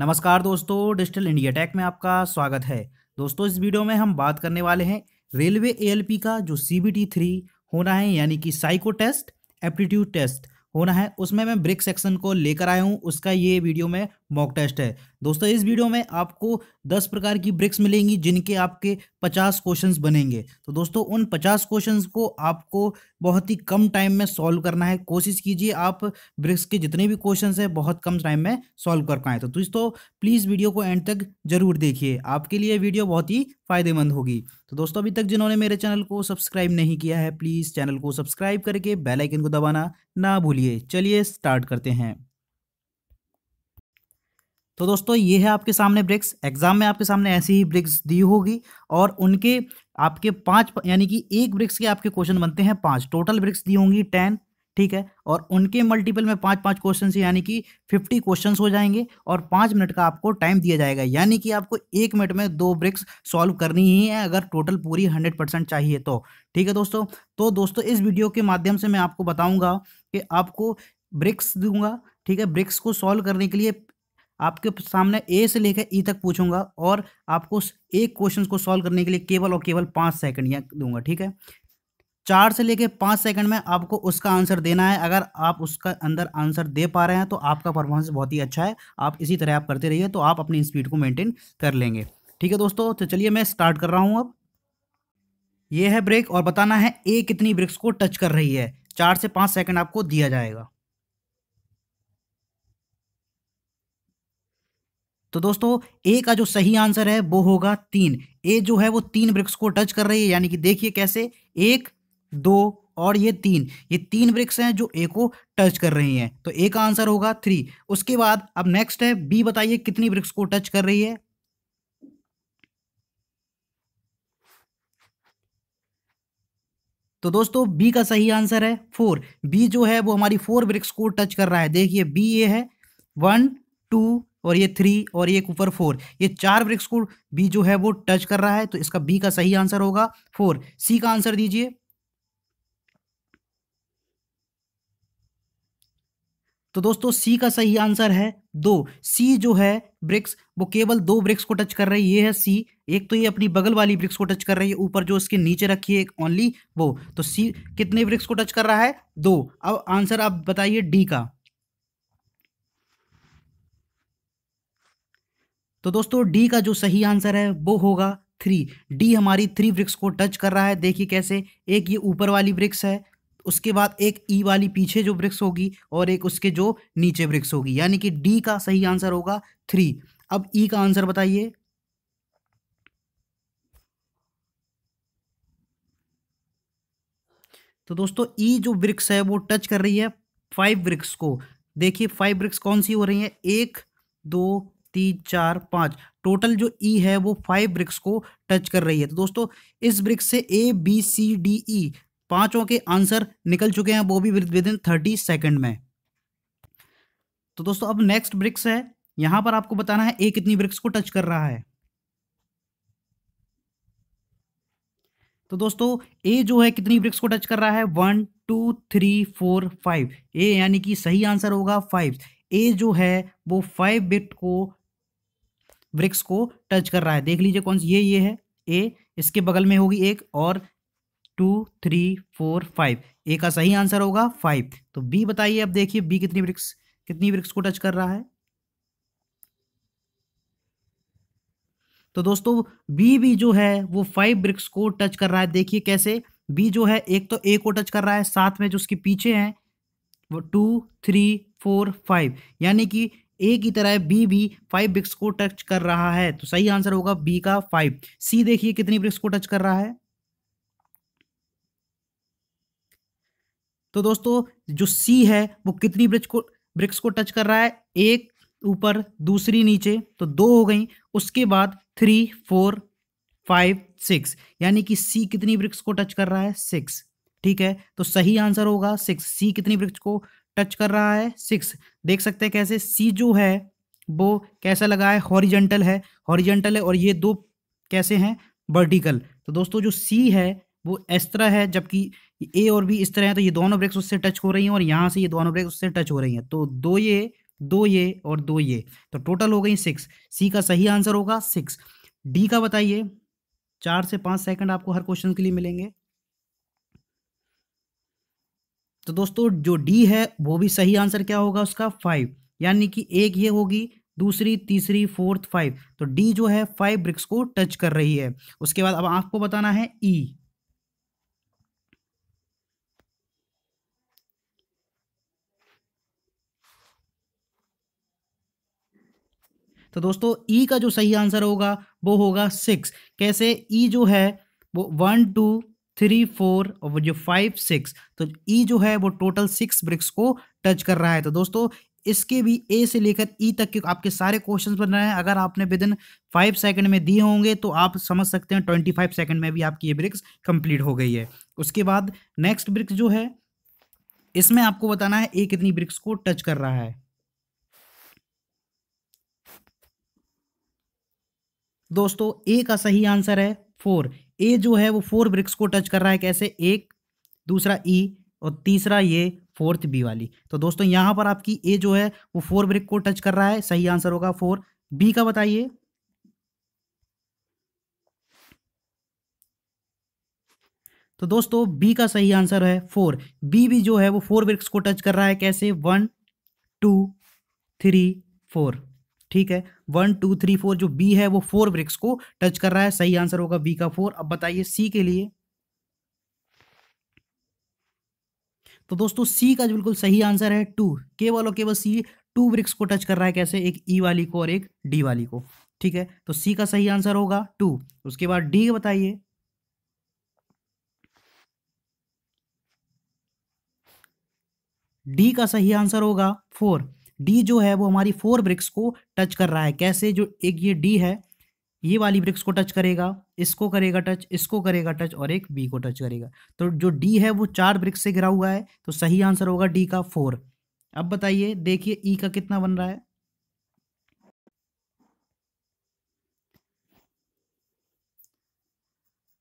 नमस्कार दोस्तों digital India take में आपका स्वागत है दोस्तों इस वीडियो में हम बात करने वाले हैं रेलवे एएलपी का जो सी बी टी थ्री होना है यानी कि साइको टेस्ट एप्टीट्यूड टेस्ट होना है उसमें मैं ब्रिक सेक्शन को लेकर आया हूँ उसका ये वीडियो मैं मॉक टेस्ट है दोस्तों इस वीडियो में आपको 10 प्रकार की ब्रिक्स मिलेंगी जिनके आपके 50 क्वेश्चंस बनेंगे तो दोस्तों उन 50 क्वेश्चंस को आपको बहुत ही कम टाइम में सॉल्व करना है कोशिश कीजिए आप ब्रिक्स के जितने भी क्वेश्चंस हैं बहुत कम टाइम में सॉल्व कर पाएँ तो दोस्तों प्लीज़ वीडियो को एंड तक ज़रूर देखिए आपके लिए वीडियो बहुत ही फ़ायदेमंद होगी तो दोस्तों अभी तक जिन्होंने मेरे चैनल को सब्सक्राइब नहीं किया है प्लीज़ चैनल को सब्सक्राइब करके बेलाइकन को दबाना ना भूलिए चलिए स्टार्ट करते हैं तो दोस्तों ये है आपके सामने ब्रिक्स एग्जाम में आपके सामने ऐसी ही ब्रिक्स दी होगी और उनके आपके पाँच यानी कि एक ब्रिक्स के आपके क्वेश्चन बनते हैं पाँच टोटल ब्रिक्स दी होंगी टेन ठीक है और उनके मल्टीपल में पाँच पाँच क्वेश्चन यानी कि फिफ्टी क्वेश्चन हो जाएंगे और पाँच मिनट का आपको टाइम दिया जाएगा यानी कि आपको एक मिनट में दो ब्रिक्स सॉल्व करनी ही है अगर टोटल पूरी हंड्रेड परसेंट चाहिए तो ठीक है दोस्तों तो दोस्तों इस वीडियो के माध्यम से मैं आपको बताऊंगा कि आपको ब्रिक्स दूंगा ठीक है ब्रिक्स को सॉल्व करने के लिए आपके सामने ए से लेकर ई e तक पूछूंगा और आपको एक क्वेश्चन को सॉल्व करने के लिए केवल और केवल पाँच सेकंड या दूंगा ठीक है चार से लेकर पाँच सेकंड में आपको उसका आंसर देना है अगर आप उसका अंदर आंसर दे पा रहे हैं तो आपका परफॉर्मेंस बहुत ही अच्छा है आप इसी तरह आप करते रहिए तो आप अपनी स्पीड को मेनटेन कर लेंगे ठीक है दोस्तों तो चलिए मैं स्टार्ट कर रहा हूँ अब ये है ब्रेक और बताना है ए कितनी ब्रेक्स को टच कर रही है चार से पाँच सेकंड आपको दिया जाएगा तो दोस्तों ए का जो सही आंसर है वो होगा तीन ए जो है वो तीन वृक्ष को टच कर रही है यानी कि देखिए कैसे एक दो और ये तीन ये तीन वृक्ष हैं जो ए को टच कर रही हैं तो ए का आंसर होगा थ्री उसके बाद अब नेक्स्ट है बी बताइए कितनी वृक्ष को टच कर रही है तो दोस्तों बी का सही आंसर है फोर बी जो है वो हमारी फोर ब्रिक्स को टच कर रहा है देखिए बी ये है वन टू और ये थ्री और ये ऊपर फोर ये चार ब्रिक्स को बी जो है वो टच कर रहा है तो इसका बी का सही आंसर होगा फोर सी का आंसर दीजिए तो दोस्तों सी का सही आंसर है दो सी जो है ब्रिक्स वो केवल दो ब्रिक्स को टच कर रही है ये है सी एक तो ये अपनी बगल वाली ब्रिक्स को टच कर रही है ऊपर जो इसके नीचे रखी है ओनली वो तो सी कितने ब्रिक्स को टच कर रहा है दो अब आंसर आप बताइए डी का तो दोस्तों डी का जो सही आंसर है वो होगा थ्री डी हमारी थ्री ब्रिक्स को टच कर रहा है देखिए कैसे एक ये ऊपर वाली ब्रिक्स है उसके बाद एक ई e वाली पीछे जो ब्रिक्स होगी और एक उसके जो नीचे ब्रिक्स होगी यानी कि डी का सही आंसर होगा थ्री अब ई e का आंसर बताइए तो दोस्तों ई e जो ब्रिक्स है वो टच कर रही है फाइव ब्रिक्स को देखिए फाइव ब्रिक्स कौन सी हो रही है एक दो तीन चार पाँच टोटल जो ई e है वो फाइव ब्रिक्स को टच कर रही है तो दोस्तों इस ब्रिक्स से A B C D E e पांचों के आंसर निकल चुके हैं वो भी विद इन थर्टी सेकेंड में तो दोस्तों अब नेक्स्ट ब्रिक्स है यहां पर आपको बताना है ए कितनी ब्रिक्स को टच कर रहा है तो दोस्तों ए जो है कितनी ब्रिक्स को टच कर रहा है one two three four five A यानी कि सही आंसर होगा फाइव ए जो है वो फाइव बिट को ब्रिक्स को टच कर रहा है देख लीजिए कौन सी ये ये है ए इसके बगल में होगी एक और two three four five A का सही आंसर होगा फाइव तो बी बताइए अब देखिए बी कितनी वृक्ष कितनी वृक्ष को टच कर रहा है तो दोस्तों बी भी जो है वो फाइव ब्रिक्स को टच कर रहा है देखिए कैसे बी जो है एक तो ए को टच कर रहा है साथ में जो उसके पीछे हैं वो टू थ्री फोर फाइव यानी कि ए की तरह बी भी फाइव ब्रिक्स को टच कर रहा है तो सही आंसर होगा बी का फाइव सी देखिए कितनी ब्रिक्स को टच कर रहा है तो दोस्तों जो सी है वो कितनी ब्रिक्स को ब्रिक्स को टच कर रहा है एक ऊपर दूसरी नीचे तो दो हो गई उसके बाद थ्री फोर फाइव सिक्स यानी कि सी कितनी ब्रिक्स को टच कर रहा है सिक्स ठीक है तो सही आंसर होगा सिक्स सी कितनी ब्रिक्स को टच कर रहा है सिक्स देख सकते हैं कैसे सी जो है वो कैसा लगा है हॉरिजेंटल है हॉरिजेंटल है और ये दो कैसे हैं वर्टिकल तो दोस्तों जो सी है वो इस तरह है जबकि ए और बी इस तरह है तो ये दोनों ब्रेक्स उससे टच हो रही हैं और यहाँ से ये दोनों ब्रेक्स उससे टच हो रही हैं तो दो ये दो ये और दो ये तो टोटल हो गई सिक्स सी का सही आंसर होगा सिक्स डी का बताइए चार से पाँच सेकंड आपको हर क्वेश्चन के लिए मिलेंगे तो दोस्तों जो डी है वो भी सही आंसर क्या होगा उसका फाइव यानी कि एक ये होगी दूसरी तीसरी फोर्थ फाइव तो डी जो है फाइव ब्रिक्स को टच कर रही है उसके बाद अब आपको बताना है ई e. तो दोस्तों ई e का जो सही आंसर होगा वो होगा सिक्स कैसे ई e जो है वो वन टू थ्री फोर और वो जो फाइव सिक्स तो ई e जो है वो टोटल सिक्स ब्रिक्स को टच कर रहा है तो दोस्तों इसके भी ए से लेकर ई e तक के आपके सारे क्वेश्चन बन रहे हैं अगर आपने विद इन फाइव सेकंड में दिए होंगे तो आप समझ सकते हैं ट्वेंटी फाइव सेकंड में भी आपकी ये ब्रिक्स कंप्लीट हो गई है उसके बाद नेक्स्ट ब्रिक्स जो है इसमें आपको बताना है ए कितनी ब्रिक्स को टच कर रहा है दोस्तों ए का सही आंसर है फोर ए जो है वो फोर ब्रिक्स को टच कर रहा है कैसे एक दूसरा ई और तीसरा ये फोर्थ बी वाली तो दोस्तों यहां पर आपकी ए जो है वो फोर ब्रिक को टच कर रहा है सही आंसर होगा फोर बी का बताइए तो दोस्तों बी का सही आंसर है फोर बी भी जो है वो फोर ब्रिक्स को टच कर रहा है कैसे वन टू थ्री फोर ठीक है वन टू थ्री फोर जो बी है वो फोर ब्रिक्स को टच कर रहा है सही आंसर होगा बी का फोर अब बताइए सी के लिए तो दोस्तों सी का बिल्कुल सही आंसर है टू केवल और केवल सी टू ब्रिक्स को टच कर रहा है कैसे एक ई e वाली को और एक डी वाली को ठीक है तो सी का सही आंसर होगा टू उसके बाद डी बताइए डी का सही आंसर होगा फोर डी जो है वो हमारी फोर ब्रिक्स को टच कर रहा है कैसे जो एक ये डी है ये वाली ब्रिक्स को टच करेगा इसको करेगा टच इसको करेगा टच और एक बी को टच करेगा तो जो डी है वो चार ब्रिक्स से घिरा हुआ है तो सही आंसर होगा डी का फोर अब बताइए देखिए ई e का कितना बन रहा है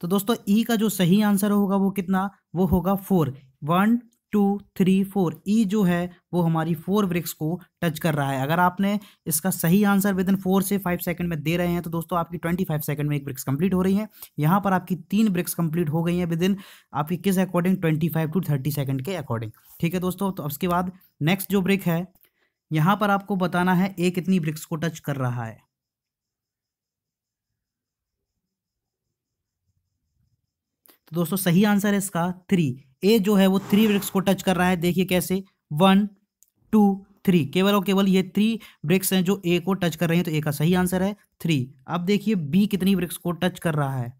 तो दोस्तों ई e का जो सही आंसर होगा वो कितना वो होगा four one two three four E जो है वो हमारी फोर ब्रिक्स को टच कर रहा है अगर आपने इसका सही आंसर विद इन फोर से फाइव सेकंड में दे रहे हैं तो दोस्तों आपकी ट्वेंटी फाइव सेकंड में एक ब्रिक्स कंप्लीट हो रही है यहाँ पर आपकी तीन ब्रिक्स कंप्लीट हो गई हैं विद इन आपकी किस according twenty five to thirty second के अकॉर्डिंग ठीक है दोस्तों तो उसके बाद नेक्स्ट जो ब्रिक है यहाँ पर आपको बताना है ए कितनी ब्रिक्स को टच कर रहा है तो दोस्तों सही आंसर है इसका थ्री ए जो है वो थ्री ब्रिक्स को टच कर रहा है देखिए कैसे वन टू थ्री केवल और केवल ये थ्री ब्रिक्स हैं जो ए को टच कर रहे हैं तो ए का सही आंसर है थ्री अब देखिए बी कितनी ब्रिक्स को टच कर रहा है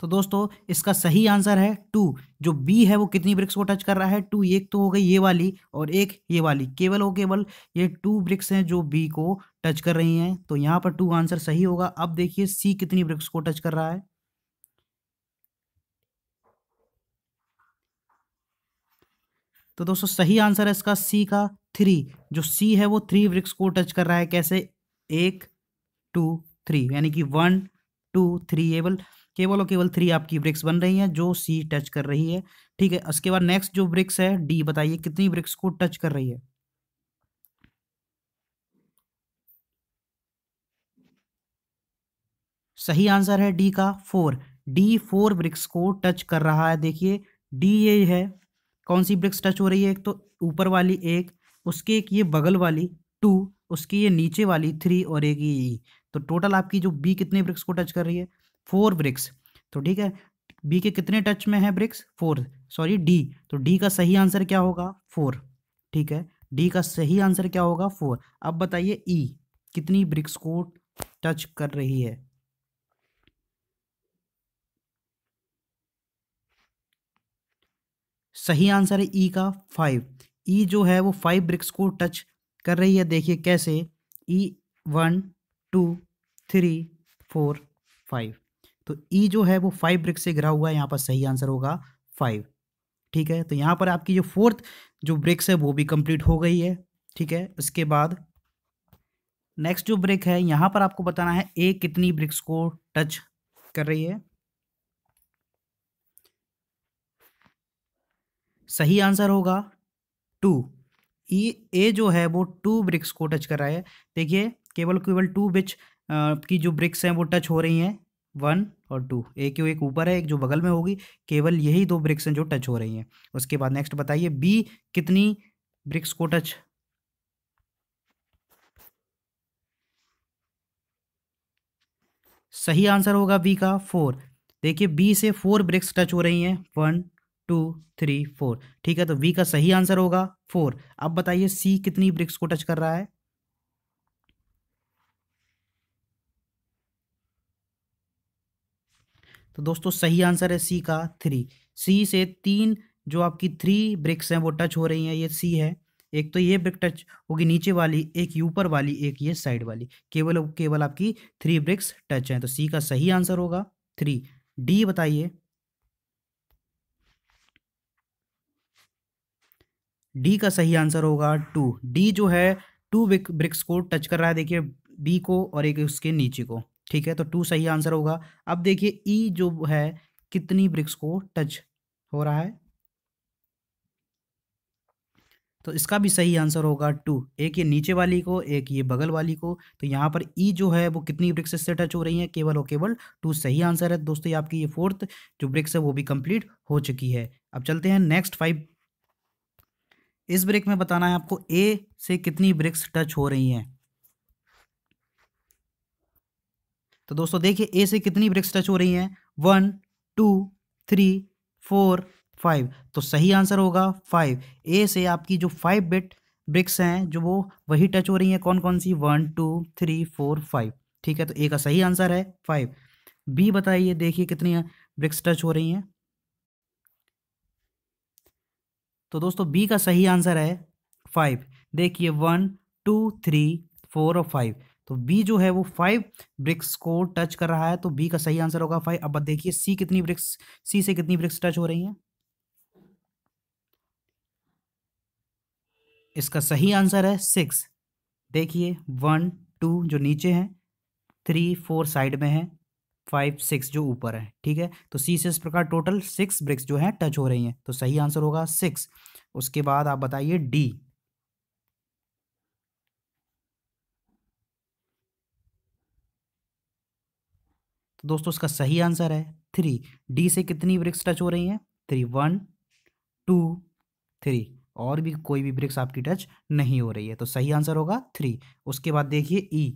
तो दोस्तों इसका सही आंसर है टू जो बी है वो कितनी ब्रिक्स को टच कर रहा है टू एक तो हो गई ये वाली और एक ये वाली केवल हो केवल ये टू ब्रिक्स हैं जो बी को टच कर रही हैं तो यहाँ पर टू आंसर सही होगा अब देखिए सी कितनी ब्रिक्स को टच कर रहा है तो दोस्तों सही आंसर है इसका सी का थ्री जो सी है वो थ्री ब्रिक्स को टच कर रहा है कैसे एक टू थ्री यानी कि वन टू थ्री एवल केवल और केवल थ्री आपकी ब्रिक्स बन रही हैं जो सी टच कर रही है ठीक है उसके बाद नेक्स्ट जो ब्रिक्स है डी बताइए कितनी ब्रिक्स को टच कर रही है सही आंसर है डी का फोर डी फोर ब्रिक्स को टच कर रहा है देखिए डी ये है कौन सी ब्रिक्स टच हो रही है एक तो ऊपर वाली एक उसके एक ये बगल वाली टू उसकी ये नीचे वाली थ्री और एक ये ई e। तो टोटल आपकी जो बी कितने ब्रिक्स को टच कर रही है फोर ब्रिक्स तो ठीक है बी के कितने टच में है ब्रिक्स फोर सॉरी डी तो डी का सही आंसर क्या होगा फोर ठीक है डी का सही आंसर क्या होगा फोर अब बताइए ई e, कितनी ब्रिक्स को टच कर रही है सही आंसर है ई e का फाइव ई e जो है वो फाइव ब्रिक्स को टच कर रही है देखिए कैसे E one two three four five तो ई e जो है वो फाइव ब्रिक से घिरा हुआ है यहाँ पर सही आंसर होगा फाइव ठीक है तो यहाँ पर आपकी जो फोर्थ जो ब्रिक्स है वो भी कंप्लीट हो गई है ठीक है उसके बाद नेक्स्ट जो ब्रिक है यहाँ पर आपको बताना है ए कितनी ब्रिक्स को टच कर रही है सही आंसर होगा टू ई ए जो है वो टू ब्रिक्स को टच कर रहा है देखिए केवल केवल टू बिच की जो ब्रिक्स हैं वो टच हो रही हैं वन और टू एक क्यों एक ऊपर है एक जो बगल में होगी केवल यही दो ब्रिक्स हैं जो टच हो रही हैं उसके बाद नेक्स्ट बताइए बी कितनी ब्रिक्स को टच सही आंसर होगा बी का फोर देखिए बी से फोर ब्रिक्स टच हो रही हैं वन टू थ्री फोर ठीक है तो बी का सही आंसर होगा फोर अब बताइए सी कितनी ब्रिक्स को टच कर रहा है तो दोस्तों सही आंसर है सी का थ्री सी से तीन जो आपकी थ्री ब्रिक्स हैं वो टच हो रही हैं ये सी है एक तो ये ब्रिक टच होगी नीचे वाली एक ऊपर वाली एक ये साइड वाली केवल केवल आपकी थ्री ब्रिक्स टच हैं तो सी का सही आंसर होगा थ्री डी बताइए डी का सही आंसर होगा टू डी जो है टू ब्रिक्स को टच कर रहा है देखिए बी को और एक उसके नीचे को ठीक है तो टू सही आंसर होगा अब देखिए ई e जो है कितनी ब्रिक्स को टच हो रहा है तो इसका भी सही आंसर होगा टू एक ये नीचे वाली को एक ये बगल वाली को तो यहाँ पर ई e जो है वो कितनी ब्रिक्स से टच हो रही है केवल और केवल टू सही आंसर है दोस्तों ये आपकी ये फोर्थ जो ब्रिक्स है वो भी कंप्लीट हो चुकी है अब चलते हैं नेक्स्ट फाइव इस ब्रिक में बताना है आपको ए से कितनी ब्रिक्स टच हो रही हैं तो दोस्तों देखिए ए से कितनी ब्रिक्स टच हो रही हैं one two three four five तो सही आंसर होगा फाइव ए से आपकी जो फाइव बेट ब्रिक्स हैं जो वो वही टच हो रही हैं कौन कौन सी one two three four five ठीक है तो ए का सही आंसर है फाइव बी बताइए देखिए कितनी ब्रिक्स टच हो रही हैं तो दोस्तों बी का सही आंसर है फाइव देखिए वन टू थ्री फोर और फाइव तो बी जो है वो फाइव ब्रिक्स को टच कर रहा है तो बी का सही आंसर होगा फाइव अब देखिए सी कितनी ब्रिक्स सी से कितनी ब्रिक्स टच हो रही हैं इसका सही आंसर है सिक्स देखिए वन टू जो नीचे हैं थ्री फोर साइड में है फाइव सिक्स जो ऊपर है ठीक है तो सी से इस प्रकार टोटल सिक्स ब्रिक्स जो है टच हो रही हैं तो सही आंसर होगा सिक्स उसके बाद आप बताइए डी तो दोस्तों इसका सही आंसर है थ्री डी से कितनी ब्रिक्स टच हो रही हैं थ्री वन टू थ्री और भी कोई भी ब्रिक्स आपकी टच नहीं हो रही है तो सही आंसर होगा थ्री उसके बाद देखिए ई e।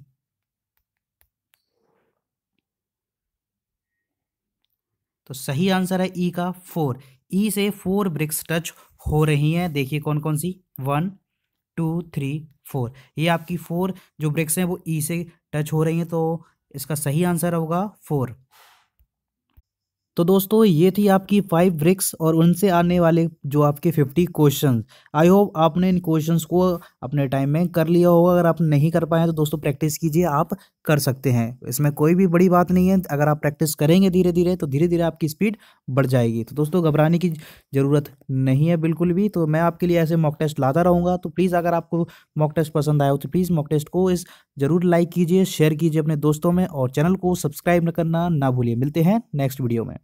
तो सही आंसर है ई e का फोर ई e से फोर ब्रिक्स टच हो रही हैं देखिए कौन कौन सी वन टू थ्री फोर ये आपकी फोर जो ब्रिक्स हैं वो ई से टच हो रही हैं तो इसका सही आंसर होगा फोर तो दोस्तों ये थी आपकी फाइव ब्रिक्स और उनसे आने वाले जो आपके फिफ्टी क्वेश्चन आई होप आपने इन क्वेश्चन को अपने टाइम में कर लिया होगा अगर आप नहीं कर पाए तो दोस्तों प्रैक्टिस कीजिए आप कर सकते हैं इसमें कोई भी बड़ी बात नहीं है अगर आप प्रैक्टिस करेंगे धीरे धीरे तो धीरे धीरे आपकी स्पीड बढ़ जाएगी तो दोस्तों घबराने की ज़रूरत नहीं है बिल्कुल भी तो मैं आपके लिए ऐसे मॉक टेस्ट लाता रहूँगा तो प्लीज़ अगर आपको मॉक टेस्ट पसंद आया हो तो प्लीज़ मॉक टेस्ट को इस ज़रूर लाइक कीजिए शेयर कीजिए अपने दोस्तों में और चैनल को सब्सक्राइब करना ना भूलिए मिलते हैं नेक्स्ट वीडियो में